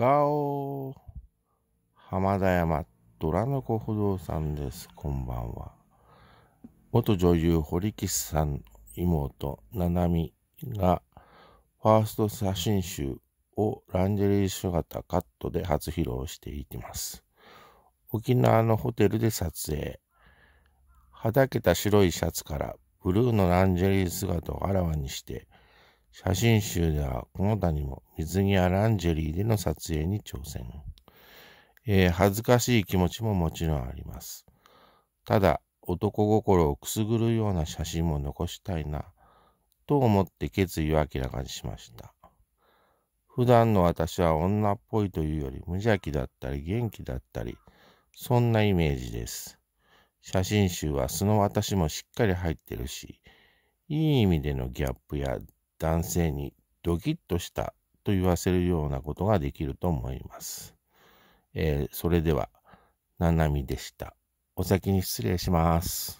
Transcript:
顔浜田山ドラノコ不動産です。こんばんは。元女優堀岸さん妹七海がファースト写真集をランジェリー姿カットで初披露していきます。沖縄のホテルで撮影。はだけた白いシャツからブルーのランジェリー姿をあらわにして写真集ではこの他にも水着やランジェリーでの撮影に挑戦。えー、恥ずかしい気持ちももちろんあります。ただ、男心をくすぐるような写真も残したいな、と思って決意を明らかにしました。普段の私は女っぽいというより無邪気だったり元気だったり、そんなイメージです。写真集は素の私もしっかり入ってるし、いい意味でのギャップや男性にドキッとしたと言わせるようなことができると思います。えー、それでは、ななみでした。お先に失礼します。